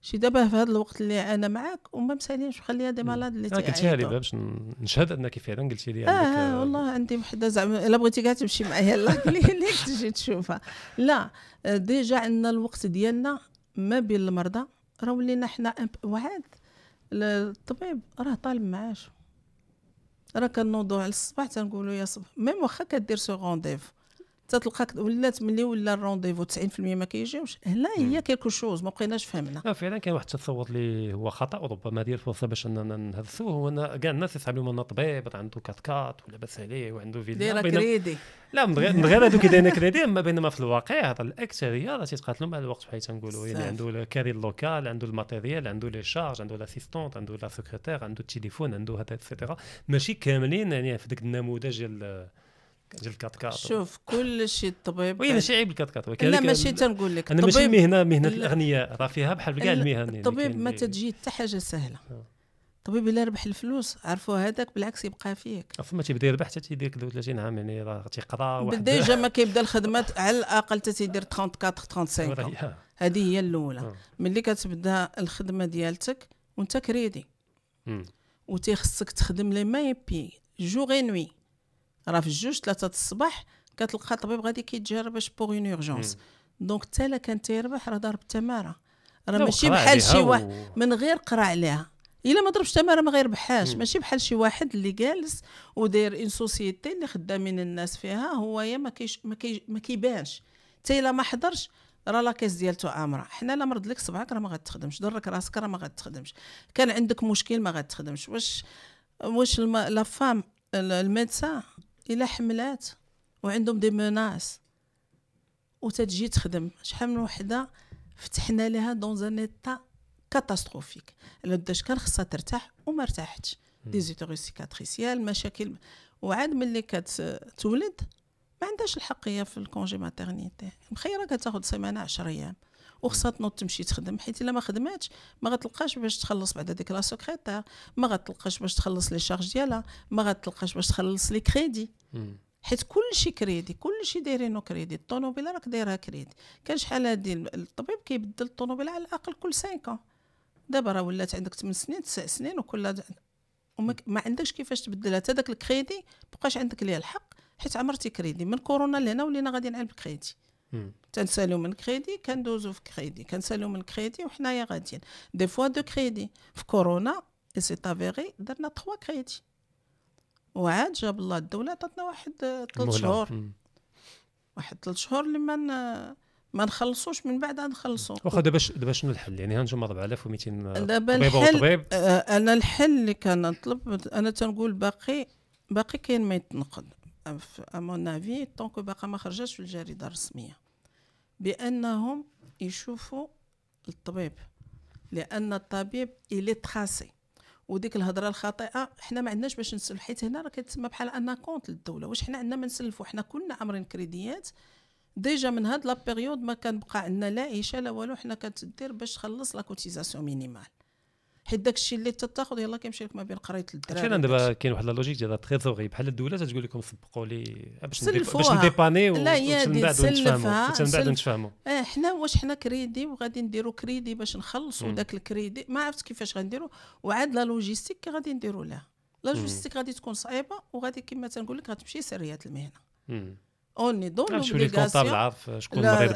شي دابا في هذا الوقت اللي انا معاك وما مسالينش وخلي دي مالاد اللي تيعيط قلتيها لي باش نشهد انك فعلا قلتي لي آه،, اه والله عندي وحده زعما الا بغيتي كاع تمشي معايا يلاه قولي تجي تشوفها لا ديجا عندنا الوقت ديالنا ما بين المرضى راه ولينا حنا وعاد الطبيب راه طالب معاش راه كنوضو على الصباح تنقولوا يا صباح ميم واخا كدير سو رونديف تتلقاك ولات ملي ولا الرونديفو 90% ما كيجيوش هنا هي كيلكو شوز ما بقيناش فهمنا آه، فعلا كاين واحد التصور اللي هو خطا وربما ديال فرصه باش اننا نهرسوه هو ان كاع الناس يتعاملوا لهم طبيب عنده كات كات ولاباس عليه وعنده فيلا دايره كريدي لا من غير هذوك اللي دايرين كريدي اما بينما في الواقع الاكثريه راه تيتقاتلوا مع الوقت بحال تنقولوا يعني عنده الكاري لوكال عنده الماتيريال عنده لي شارج عنده لاسيستونت عنده لا سكرتير عنده التليفون عنده هذا اكسيتيرا ماشي كاملين يعني في ذاك النموذج ديال ديال الكات كات شوف كلشي الطبيب وي ماشي عيب الكات كات لا ماشي تنقول لك انا ماشي مهنه مهنه الاغنياء راه فيها بحال كاع المهن الطبيب ما تجي حتى حاجه سهله آه. الطبيب الا ربح الفلوس عرفوا هذاك بالعكس يبقى فيك فما تيبدا يربح حتى تيدير 30 عام يعني راه تيقرا واحد ديجا ما كيبدا الخدمه على الاقل حتى تيدير 34 35 هذه هي الاولى آه. ملي كتبدا الخدمه ديالتك وانت كريدي وتيخصك تخدم لي ماي بي جوغ نوي راه في الجوج ثلاثه الصباح كتلقى الطبيب غادي كيتجرب باش بوغ اون اورجونس دونك حتى لا كان تيربح راه ضرب تماره راه ماشي بحال شي واحد من غير قرا عليها الا ما ضربش تماره ما غيربحهاش ماشي بحال شي واحد اللي جالس وداير اون سوسيتي اللي خدامين الناس فيها هو يا ما كيش ما, كي ما كيبانش حتى الا ما حضرش راه لا ديالته امره حنا لا مرض لك صبعك راه ما غاتخدمش ضرك راسك راه ما غاتخدمش كان عندك مشكل ما غاتخدمش واش واش لا فام الميدسان الا حملات وعندهم دي مناس وتتجي تخدم شحال من وحده فتحنا لها دون ان ايتا كاتاستروفيك داش كان خصها ترتاح وما ارتاحتش دي زيتوري سيكاتريسيال مشاكل وعاد ملي كتولد ما عندهاش الحقيه في الكونجي ماتيرنيتي مخيره كتاخد سيمانه 10 ايام وخصها تنوض تمشي تخدم حيت الا ما خدماتش ما غتلقاش باش تخلص بعد هذيك لا سكرتير ما غتلقاش باش تخلص لي شارج ديالها ما غتلقاش باش تخلص لي كريدي حيت كلشي كريدي كلشي دايرينو كريدي الطوموبيله راك دايرها كريدي كان شحال هادي الطبيب كيبدل الطوموبيله على الاقل كل 5 دابا راه ولات عندك 8 سنين 9 سنين وكل وما عندكش كيفاش تبدلها حتى داك الكريدي مابقاش عندك ليه الحق حيت عمرتي كريدي من كورونا لهنا ولينا غادي نعلب كريدي تنسالو من كريدي كندوزو في كريدي كنسالو من كريدي وحنايا غاديين دي فوا دو كريدي في كورونا اي سي افيري درنا تخوا كريدي وعاد جاب الله الدوله عطاتنا واحد ثلاث آه، شهور واحد ثلاث شهور اللي ما ما نخلصوش من بعد نخلصو واخا دابا دابا شنو الحل يعني هانتوما 4200 آه، دابا الحل آه، انا الحل اللي كنطلب انا تنقول باقي باقي كاين ما يتنقد امون افي طونكو باقا ما خرجاتش في الجريده الرسميه بانهم يشوفوا الطبيب لان الطبيب الي تراسي وديك الهضره الخاطئه حنا ما عندناش باش نسلف حيت هنا راه كتسمى بحال ان كونت للدوله واش حنا عندنا ما نسلفوا حنا كلنا عامرين كريديات ديجا من هاد لا بيريود ما كان بقى عندنا لا عيشه لا والو حنا كتدير باش تخلص لا كوتيزاسيون مينيمال حيت داك الشيء اللي تتاخذ يلاه كيمشي لك ما بين قرايه الدراري فعلا دابا كاين واحد لا لوجيك ديال تري ثوري بحال الدوله تقول لكم سبقوا لي باش باش نديباني لا هي من بعد نتفاهموا إيه، حنا واش حنا كريدي وغادي نديروا كريدي باش نخلصوا داك الكريدي ما عرفت كيفاش غنديروا وعاد لا لوجيستيك غادي نديروا لها لا لوجيستيك غادي تكون صعيبه وغادي كما تنقول لك غتمشي سريات المهنه اوني دون لوبليغاسيون عارف شكون آه،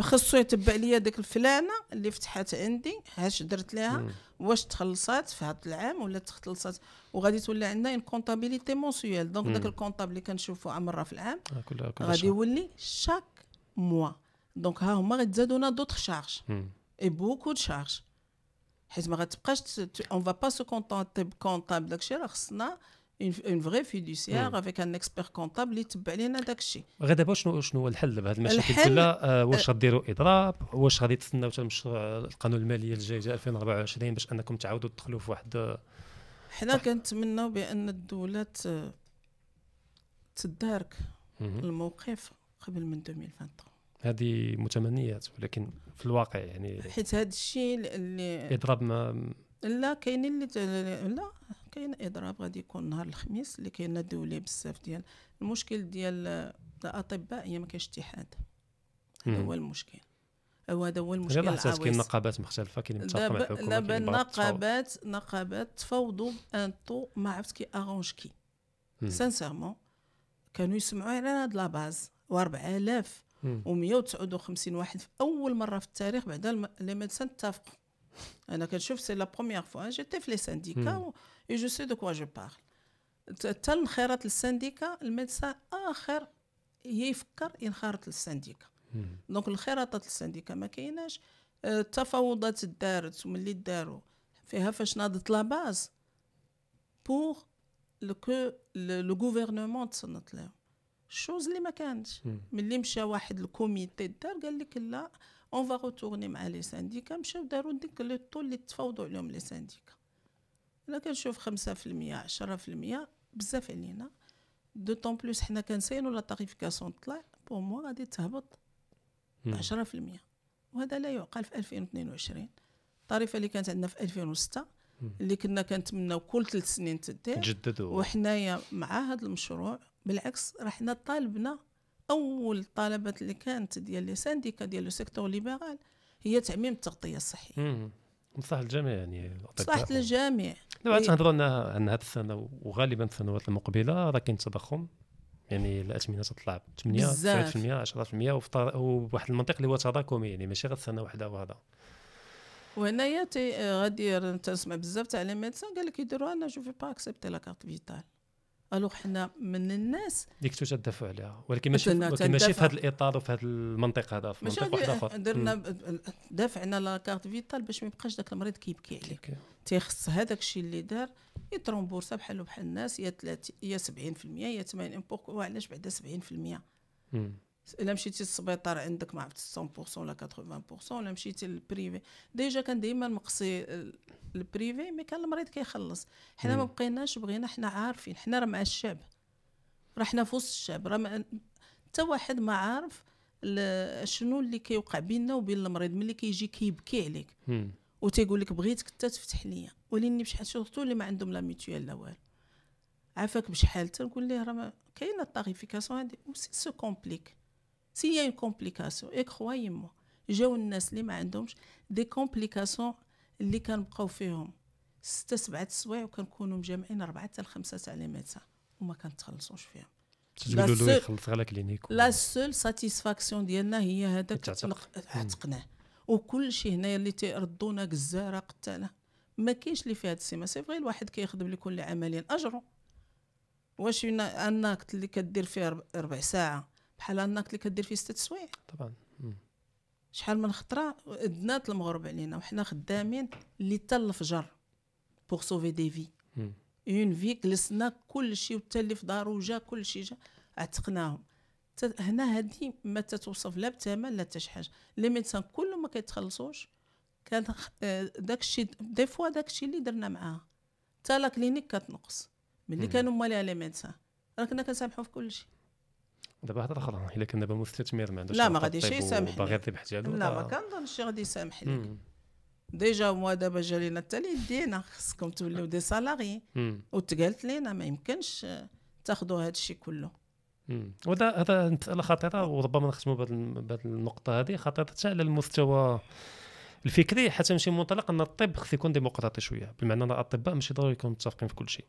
خصو يتبع ليا ديك الفلانه اللي فتحات عندي هاش درت لها واش تخلصات في هذا العام ولا تخلصات وغادي تولي عندنا ان كونطابيليتي مونسيوال دونك داك الكونطاب اللي كنشوفو مره في العام آه، غادي يولي شاك موا دونك ها هما غيتزادونا دوطخ شارج اي بوكو دو شارج حيت ما غتبقاش اون فا با سو كونطونتي بكونطاب داكشي راه خصنا اون فغي فيدوسيير افيك ان اكسبير كونطابل اللي تبع لنا داك الشيء غير دابا شنو شنو هو الحل لهذا المشاكل كلها آه، واش آه. غديروا اضراب واش غادي تستناو حتى القانون الماليه الجاي 2024 باش انكم تعاودوا تدخلوا في واحد حنا كنتمناو بان الدوله تدارك الموقف قبل من 2023 هذه متمنيات ولكن في الواقع يعني حيت هذا الشيء اللي اضراب ما لا كاينين اللي لا كاين اضراب غادي يكون نهار الخميس اللي كاين الدولي ليه بزاف ديال المشكل ديال الاطباء هي ما كاينش اتحاد هذا هو المشكل هذا هو المشكل غير حتى كاين نقابات مختلفه كاين متفق مع الحكومه دابا النقابات نقابات تفاوضوا ان تو ما عرفت كي ارونج كي سانسيرمون كانوا يسمعوا على هاد لا باز و4000 و159 واحد في اول مره في التاريخ بعد لي ميدسان اتفقوا انا كنشوف سي لا بروميير فوا جيتي في لي سانديكا اي جو سي دو كوا جو بارل حتى الانخراط للسنديكا الميدسان اخر يفكر ينخرط للسنديكا دونك الانخراطات للسنديكا ما كايناش التفاوضات دارت وملي داروا فيها فاش ناضت لا باز بور لو كو لو غوفرنمون تصنت لهم شوز اللي ما كانتش ملي مشى واحد الكوميتي دار قال لك لا اون فا روتورني مع لي سانديكا مشاو داروا ديك لو طول اللي تفاوضوا عليهم لي سانديكا انا كنشوف خمسة في المية عشرة في المية بزاف علينا دو طون بلوس حنا كنساينو لا تاريفيكاسيون طلع بور موا غادي تهبط 10% في المية وهذا لا يعقل في 2022 الطريفه اللي كانت عندنا في 2006 اللي كنا كنتمناو كل ثلاث سنين تدير تجددو وحنايا مع هذا المشروع بالعكس راه حنا طالبنا اول طلبات اللي كانت ديال لي سانديكا ديال لو سيكتور ليبرال هي تعميم التغطيه الصحيه مصلحه الجميع يعني مصلحه الجميع دابا نعم، إيه. تنهضروا انها عن هذه السنه وغالبا السنوات المقبله راه كاين تضخم يعني الاثمنه تطلع 8 9% 10% وواحد المنطق اللي هو تضخم يعني ماشي غير سنه واحده وهذا وهنايا آه، غادي تسمع بزاف تاع لي ميدسان قال لك يديروا انا جو في با اكسبتي لا كارت فيتال الو حنا من الناس كنتو تدافعوا عليها ولكن ماشي ولكن ماشي في هذا الاطار وفي هذا المنطق هذا في منطق واحد اخر درنا دافعنا لا كارت فيتال باش ما يبقاش ذاك المريض كيبكي عليه تيخص هذاك الشيء اللي دار يترومبورسا بحالو بحال الناس يا 30 يا 70% يا 80 بوركو علاش بعدا 70% الا مشيتي للسبيطار عندك ما عرفت 100% ولا 80% ولا مشيتي للبريفي ديجا كان ديما مقصي البريفي مي كان المريض كيخلص حنا ما بقيناش بغينا حنا عارفين حنا راه مع الشعب راه حنا في وسط الشعب راه حتى واحد ما عارف شنو اللي كيوقع بيننا وبين المريض ملي كيجي كيبكي عليك وتيقول لك بغيتك حتى تفتح ليا وليني بشحال سورتو اللي ما عندهم لا ميتيوال لا والو عافاك بشحال تنقول ليه راه كاينه الطاريفيكاسيون هادي سي سو كومبليك سي يا كومبليكاسيون اي كخواي مو جاو الناس اللي ما عندهمش دي كومبليكاسيون اللي كنبقاو فيهم ستة سبعة سوايع وكنكونوا مجمعين أربعة حتى الخمسة تاع لي وما كنتخلصوش فيهم تقولوا له يخلص على كلينيك لا سول ساتيسفاكسيون ديالنا هي هذاك عتقناه وكل شيء هنايا اللي تيردونا كزاره قتاله ما كاينش اللي في هاد السيمه سي فغي الواحد كيخدم لك كل عمليا اجره واش انك اللي كدير فيه ربع ساعه بحال انك اللي كدير فيه ست سوايع طبعا شحال من خطره دنات المغرب علينا وحنا خدامين اللي تا الفجر بوغ سوفي دي في اون في جلسنا كلشي وتا اللي في دارو جا كلشي جا عتقناهم هنا هذه ما تتوصف لا بثمن لا حتى شي حاجه لي ميدسان كلهم ما كيتخلصوش كان آه، داك الشيء دي فوا داك الشيء اللي درنا معاها حتى لا كلينيك كتنقص ملي كانوا مالي لي ميدسان راه كنا كنسامحوا في كلشي دابا هضره اخرى الا كان دابا مستثمر ما عندوش لا ما غاديش طيب يسامح باغي يربح ديالو لا ما آه. كنظنش غادي يسامح لك ديجا مو دابا جا لينا حتى اللي دينا خصكم توليو دي سالاري وتقالت لينا ما يمكنش تاخذوا هذا الشيء كله وهذا هذا مساله خطيره وربما نختموا بهذه النقطه هذه خطيره حتى على المستوى الفكري حتى ماشي منطلق ان الطب خص يكون ديمقراطي شويه بمعنى ان الاطباء ماشي ضروري يكونوا متفقين في كل شيء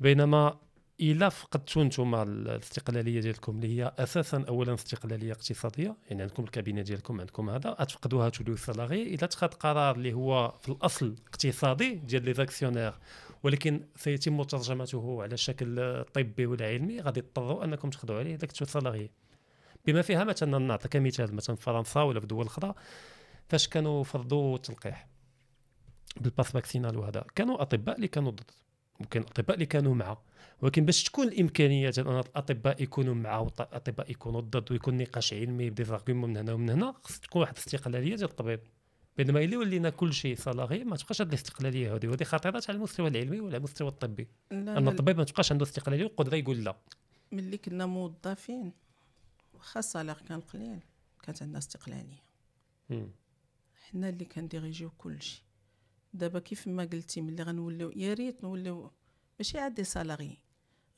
بينما الا فقدتوا نتوما الاستقلاليه ديالكم اللي هي اساسا اولا استقلاليه اقتصاديه يعني عندكم الكابينه ديالكم عندكم هذا أتفقدوها تولي سالاري الا تخذ قرار اللي هو في الاصل اقتصادي ديال لي زاكسيونير ولكن سيتم ترجمته على شكل طبي ولا علمي غادي تضطروا انكم تاخذوا عليه ذاك سالاري بما فيها مثلا نعطيك كمثال مثلا في فرنسا ولا في دول اخرى فاش كانوا فرضوا التلقيح بالباس فاكسينال وهذا كانوا اطباء اللي كانوا ضد ممكن الاطباء اللي كانوا معه ولكن باش تكون الامكانيات ان الاطباء يكونوا مع الاطباء يكونوا ضد ويكون نقاش علمي دي من هنا ومن هنا خص تكون واحد الاستقلاليه ديال الطبيب بينما الا ولينا كل شيء صلاغي ما تبقاش هذه الاستقلاليه هذه وهذه خطيرات على المستوى العلمي وعلى المستوى الطبي ان الطبيب ما تبقاش عنده استقلاليه وقدره يقول لا ملي كنا موظفين واخا الصالير كان قليل كانت عندنا استقلاليه حنا اللي كنديريجيو كل شيء دابا كيف ما قلتي ملي غنوليو يا ريت نوليو ماشي عاد دي سالاري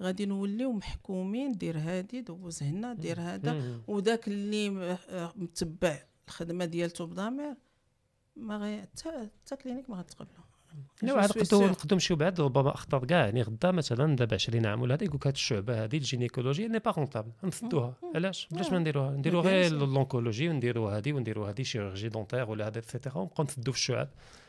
غادي نوليو محكومين دير هادي دوز هنا دير هذا وداك اللي آه، متبع الخدمه ديالته بضمير ما غي حتى كلينيك ما غتقبلو لا واحد نقدو نقدو نمشيو بعد ربما اخطا كاع يعني غدا مثلا دابا 20 عام ولا هذا يقول لك هذه الشعبه هذه الجينيكولوجي ني با نسدوها علاش بلاش ما نديروها نديرو غير لونكولوجي ونديرو هذه ونديرو هذه شيرجي دونتيغ ولا هذا اكسيتيرا ونبقاو نسدو في الشعب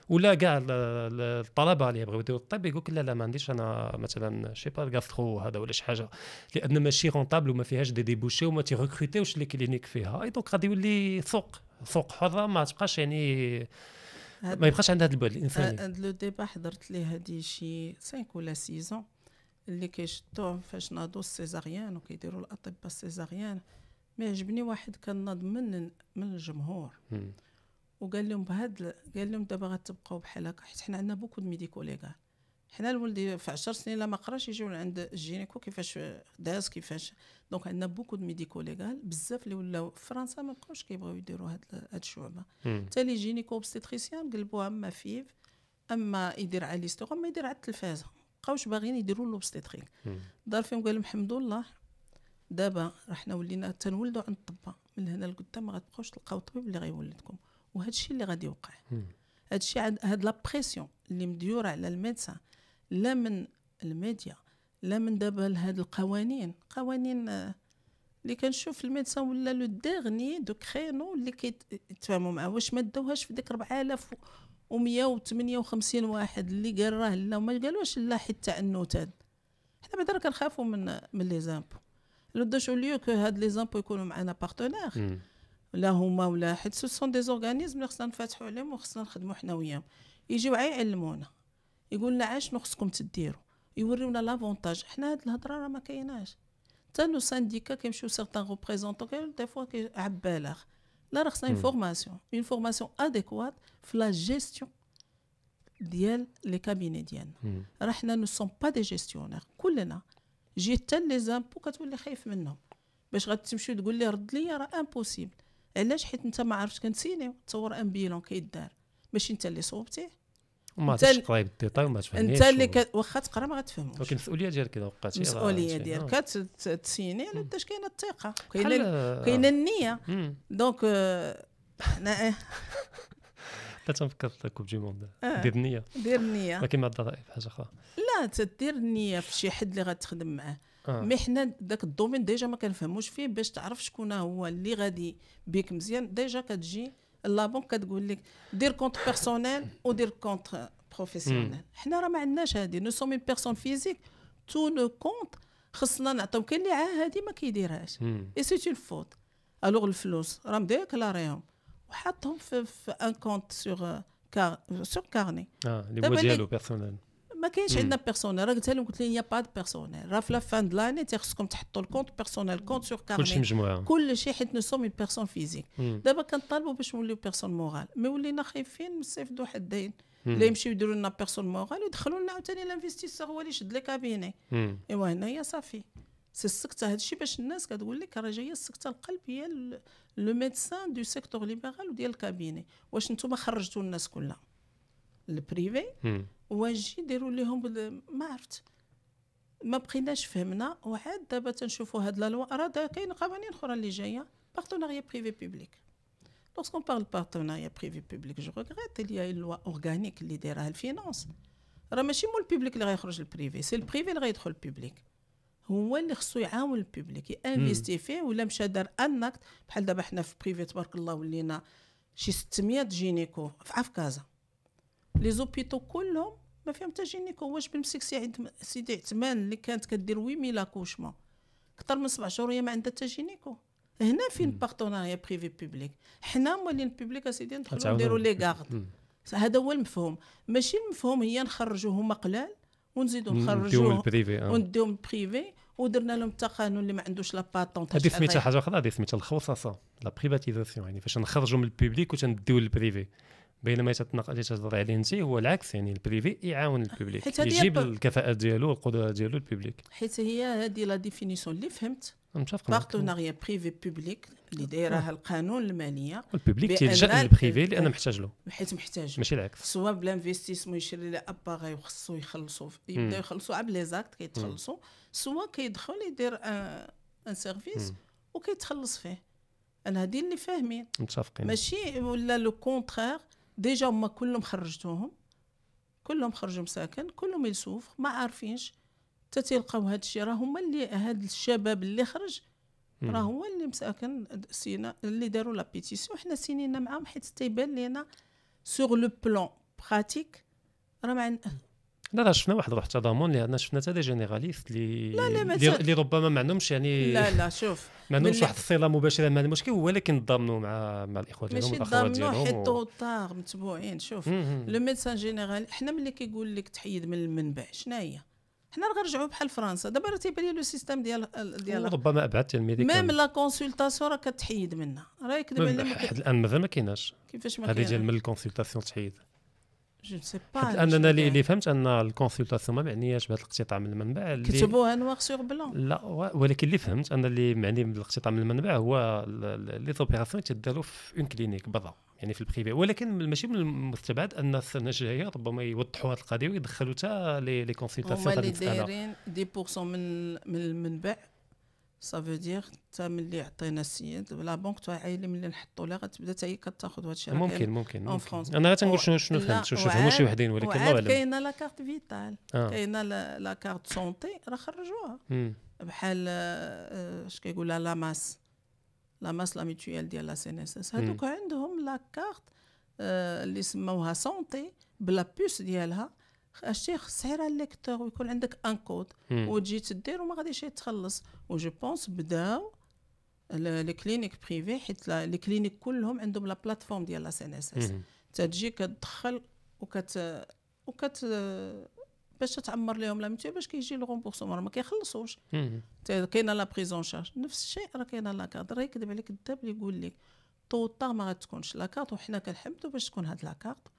ولا كاع الطلبه اللي يبغيو يديروا الطب يقول لا لا ما عنديش انا مثلا شي با غاسترو هذا ولا شي حاجه لان ماشي رونطابل وما فيهاش دي ديبوشي وما تيغوكروتيوش لي كلينيك فيها اي دونك غادي يولي سوق سوق حره ما تبقاش يعني ما يبقاش عندها هذا البعد الانساني هذا لو ديبا حضرت ليه هادي شي 5 ولا 6 زون اللي كيشدوه فاش نادو السيزاريان وكيديروا الاطباء السيزاريان ما عجبني واحد كان ناض من من الجمهور وقال لهم بهاد قال لهم دابا غتبقاو بحال هكا حيت حنا عندنا بوكو ميديكو ليغال حنا الولد في 10 سنين لا ما قراش يجيو عند الجينيكو كيفاش داز كيفاش دونك عندنا بوكو دو ميديكو ليغال بزاف اللي ولاو في فرنسا ما بقاوش كيبغيو يديروا هاد هاد الشعبه حتى لي جينيكو اوبستريسيان قلبوها اما فيف اما يدير على ليستوغ اما يدير على التلفازه بقاوش باغيين يديروا لوبستيتريك دار فيهم قال لهم الحمد لله دابا راه حنا ولينا تنولدوا عند الطبه من هنا لقدام ما غتبقاوش تلقاو طبيب اللي غيولدكم وهذا الشيء اللي غادي يوقع هذا الشيء هاد لا بريسيون اللي مديوره على الميدسان لا من الميديا لا من دابا هاد القوانين قوانين آه، اللي كنشوف الميدسان ولا لو ديرني دو كرينو اللي كيتفاهموا معاه واش ما داوهاش في ديك و158 واحد اللي قال راه لا وما قالوش لا حيت التعنتات حنا بعدا راه كنخافوا من من لي زامبو لو دوش شو ليو كو هاد لي زامبو يكونوا معنا بارتنير لا هما ولا حد سو سون دي زورغانيزم اللي خصنا نفتحوا عليهم وخصنا نخدموا حنا وياهم يجيو عا يعلمونا يقول لنا شنو خصكم تديروا يوريونا لافونتاج حنا هاد الهضره راه ما كايناش حتى لو سانديكا كيمشيو سيغتان كاين دي فوا عبالغ لا راه خصنا اون فورماسيون اون فورماسيون اديكوات في لا جيستيون ديال لي كابيني ديالنا راه حنا نو سون با دي جيستيونير كلنا جيت حتى لي زامبو كتولي خايف منهم باش غتمشي تقول لي رد ليا راه امبوسيبل علاش حيت انت ما عرفتش كنسيني تصور ان بيلون كيدار ماشي انت اللي صوبتيه وما عرفتش تقراي بالديتاي وما تفهمش انت اللي واخا تقرا ما غاتفهمش ولكن المسؤوليه ديالك اذا وقعتي المسؤوليه ديالك تسيني على قداش كاينه الثقه كاينه آه. كاينه النيه دونك آه، انا تنفكر كوب جيمون دير النيه دير النيه ولكن مع الضرائب حاجه اخرى لا تدير النيه في شي حد اللي غتخدم معاه آه. مي حنا داك الدومين ديجا ما كنفهموش فيه باش تعرف شكون هو اللي غادي بيك مزيان ديجا كتجي لابون كتقول لك دير كونت بيرسونيل ودير كونت بروفيسيونيل حنا راه ما عندناش هادي نو سومي بيرسون فيزيك تو نو كونت خصنا نعطيو كاين اللي عاه هادي ما كيديرهاش اي سي اون فوت الوغ الفلوس راه مديكلاريهم وحطهم في, في ان كونت سور كار سور كارني اه هو ديالو بيرسونيل ما كاينش عندنا بيرسونيل راه قلت لهم قلت لهم يا با بيرسونيل راه في لافان د لاني تيخصكم تحطوا الكونت بيرسونيل كونت سور كارني كلشي مجموعه كلشي حيت نو سوم بيرسون فيزيك دابا كنطالبوا باش نوليو بيرسون مورال مي ولينا خايفين نصيفدوا حدين لا يمشيو يديروا لنا بيرسون مورال ويدخلوا لنا عاوتاني لانفستيسور هو اللي يشد لي كابيني ايوا هنايا صافي سي السكته هذا الشيء باش الناس كتقول لك راه جايه السكته القلب هي لو ميدسان دو سيكتور ليبرال وديال الكابيني واش نتوما خرجتوا الناس كلها البريفي ونجي يديروا لهم ما عرفت ما بقيناش فهمنا وعاد دابا تنشوفوا هاد لا لوا راه كاين قوانين اخرى اللي جايه بارتناريا بريفي بوبليك لوسكون بارل بارتناريا بريفي بوبليك جو ريغريت اللي هي اللوا اورغانيك اللي دايرها الفينانس راه ماشي مول البوبليك اللي غيخرج البريفي سي البريفي اللي غيدخل البوبليك هو اللي خصو يعاون البوبليك انفيستي فيه ولا مشى دار ان بحال دابا حنا في بريفي تبارك الله ولينا شي 600 جينيكو في عفكازا لي زوبيتو كلهم ما فيهم حتى جينيكو واش بنمسك سي سيدي عثمان اللي كانت كدير ميلا كوشما اكثر من سبع شهور هي ما عندها حتى جينيكو هنا فين بارتناريا بريفي بوبليك حنا مولين بوبليك اسيدي ندخلو نديرو لي غارد هذا هو المفهوم ماشي المفهوم هي نخرجو هما قلال ونزيدو نخرجو ونديو ونديهم البريفي ودرنا لهم التقانون اللي ما عندوش لا باتونت هذه سميتها حاجه اخرى هذه سميتها الخوصصه لا بريفاتيزاسيون يعني فاش نخرجوا من البوبليك وتنديو للبريفي بينما تتنقل عليه انت هو العكس يعني البريفي يعاون البوبليك يجيب الكفاءات ديالو والقدرات ديالو الببليك حيت هي هذه لا ديفينيسيون اللي فهمت متفق بارتناريا بريفي بوبليك اللي دايرها آه. القانون الماليه والبوبليك تيلجا للبريفي لان محتاج له حيت محتاج ماشي العكس سواء بلانفيستيسمون يشري لي اباغي وخصو يخلصو يبداو يخلصو عبر لي زاكت كيتخلصو سوا كيدخل يدير ان آه، سيرفيس وكيتخلص فيه انا هذه اللي فاهمين متفقين ماشي ولا لو كونترير ديجا هما كلهم خرجتوهم كلهم خرجوا مساكن كلهم يلسوف ما عارفينش حتى تيلقاو هاد الشيء راه هما اللي هاد الشباب اللي خرج راه هو اللي مساكن سينا اللي داروا لا بيتيسيون حنا سينينا معاهم حيت تيبان لينا سوغ لو بلون براتيك راه ما لا راه شفنا واحد واحد التضامن لان شفنا حتى دي جينيراليست اللي لا لا اللي ربما ما عندهمش يعني لا لا شوف ما عندهمش واحد الصله مباشره مع المشكل ولكن تضامنوا مع مع الاخوه ديالهم والاخوات ديالهم ماشي تضامنوا حيت طار متبوعين شوف لو ميدسان جينيرال حنا ملي كيقول لك تحيد من المنبع شنا هي حنا غنرجعوا بحال فرنسا دابا راه تيبان لي لو سيستيم ديال ديال ربما ابعد الميديكال ميم لا كونسلطاسيون راه كتحيد منها راه يكذب عليك حد الان مازال ما كايناش كيفاش ما كايناش هذه ديال من الكونسلطاسيون تحيد جو سي با اننا اللي فهمت ان الكونسلطاسيون ما معنياش بهذا الاقتطاع من المنبع اللي كتبوها نوار سور بلون لا ولكن اللي فهمت ان اللي معني بالاقتطاع من المنبع هو لي زوبيراسيون تداروا في اون كلينيك برا يعني في البريفي ولكن ماشي من المستبعد ان السنه الجايه ربما يوضحوا هذه القضيه ويدخلوا حتى لي لي كونسلطاسيون هما اللي دايرين 10% من من المنبع سافو دير تا ملي عطينا السيد لا بونك تاع عايلي ملي نحطو لا غتبدا حتى هي كتاخذ هذا الشيء ممكن ممكن انا غتنقول شنو شنو فهمت شنو فهموا شي وحدين ولكن الله اعلم كاينه لا كارت آه. فيتال كاينه لا كارت سونتي راه خرجوها بحال آه، اش كيقولها لا ماس لا ماس لا ميتويال ديال لا ان اس اس هذوك عندهم لا كارت آه، اللي سموها سونتي بلا بوس ديالها هادشي خص غير الليكتور ويكون عندك ان كود وتجي تدير وما غاديش يتخلص وجو بونس بداو لي كلينيك بريفي حيت لي كلينيك كلهم عندهم لا بلاتفورم ديال لا سي ان اس اس تجي كتدخل وكت وكت باش تعمر لهم ميتي باش كيجي لو راه ما كيخلصوش كاينه لا بريزون شارج نفس الشيء راه كاينه لا كارت راه يكذب عليك الدب اللي يقول لك طوطا ما غتكونش لا كارت وحنا كنحمدو باش تكون هاد لا كارت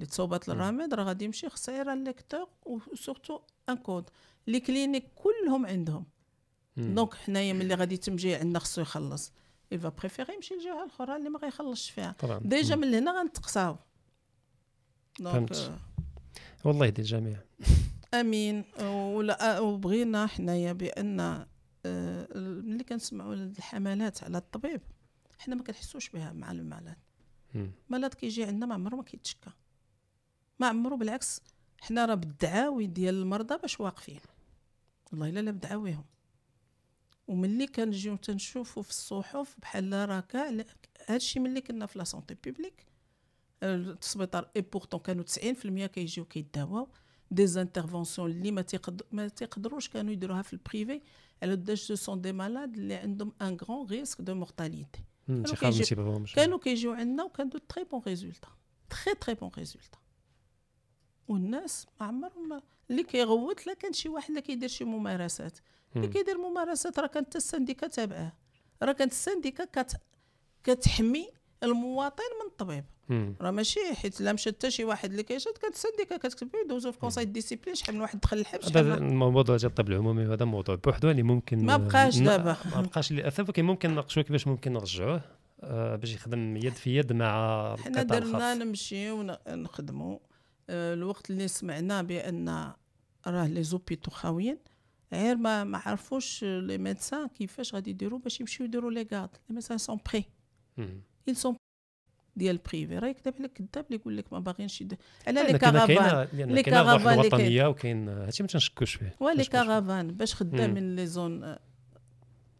اللي تصوبت للرماد راه غادي يمشي خسيره ليكتور وسورتو ان كود لي كلينيك كلهم عندهم دونك حنايا ملي غادي تمجي عندنا خصو يخلص يفا بريفيري يمشي للجهه الاخرى اللي ما غيخلصش فيها ديجا من هنا غنتقصاو دونك euh, والله يهدي الجميع امين ولا وبغينا حنايا بان آه، ملي كنسمعوا الحملات على الطبيب حنا ما كنحسوش بها مع المعلات مالات كيجي عندنا ما عمره ما كيتشكى ما عمرو بالعكس حنا راه بالدعاوي ديال المرضى باش واقفين والله الا لا بدعاويهم وملي كنجيو تنشوفوا في الصحف بحال راه كاع هادشي ملي كنا في لا سونتي بوبليك السبيطار اي بورتون كانوا 90% كيجيو كيداواو دي زانترفونسيون اللي ما ما تيقدروش كانوا يديروها في البريفي على داش سو سون دي مالاد اللي عندهم ان غران ريسك دو مورتاليتي كانوا كيجيو عندنا وكانوا تري بون ريزولتا تري تري بون ريزولتا والناس ما عمرهم ما اللي كيغوت لا كان شي واحد اللي كيدير شي ممارسات اللي كيدير ممارسات راه كانت السنديكا تابعه راه كانت السنديكا كت... كتحمي المواطن من الطبيب راه ماشي حيت لا مشى حتى شي واحد اللي كيشد كانت السنديكا كتكتب يدوزو في كونساي ديسيبلين شحال من واحد دخل الحبس هذا الموضوع ديال الطب العمومي هذا موضوع بوحدو اللي ممكن ما بقاش دابا ما بقاش اللي اثر ولكن ممكن نناقشوا كيفاش ممكن نرجعوه آه، باش يخدم يد في يد مع حنا درنا نمشيو ونخدموا آه، الوقت اللي سمعنا بان راه لي زوبيتو خاويين غير ما ما عرفوش لي ميدسان كيفاش غادي يديروا باش يمشيو يديروا لي كارد لي ميدسان سون بري ils سون ديال بريفي راه يكذب عليك كذاب اللي يقول لك ما باغينش على لي كارافان يعني لي كارافان الوطنيه كاين وكاين هادشي ما تنشكوش فيه ولي كارافان باش خدام من لي زون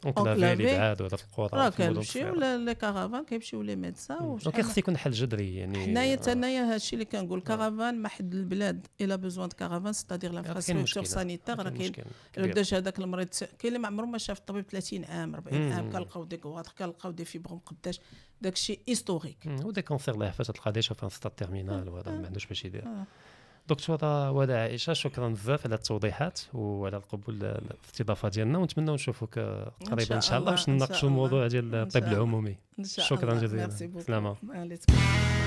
اونكلافي الابعاد ولا في القرى راه كنمشيو لي كارافان كيمشيو لي ميدسا دونك خص يكون حل جذري يعني حنايا تنايا هادشي اللي كنقول كارافان ما حد البلاد الا بوزوان دو كارافان ستادير لانفراستركتور سانيتير راه كاين قداش هذاك المريض كاين اللي ما عمره ما شاف الطبيب 30 عام 40 عام كنلقاو دي كواتر كنلقاو دي فيبروم قداش داكشي هيستوريك ودي كونسير اللي فاش تلقى ديجا في ستاد تيرمينال وهذا ما عندوش باش يدير دكتوره ولا عائشه شكرا بزاف على التوضيحات وعلى القبول الاستضافه ديالنا ونتمنى نشوفوك قريبا ان شاء الله باش نناقشوا الموضوع ديال طيب الطب العمومي شكرا جزيلا سلامه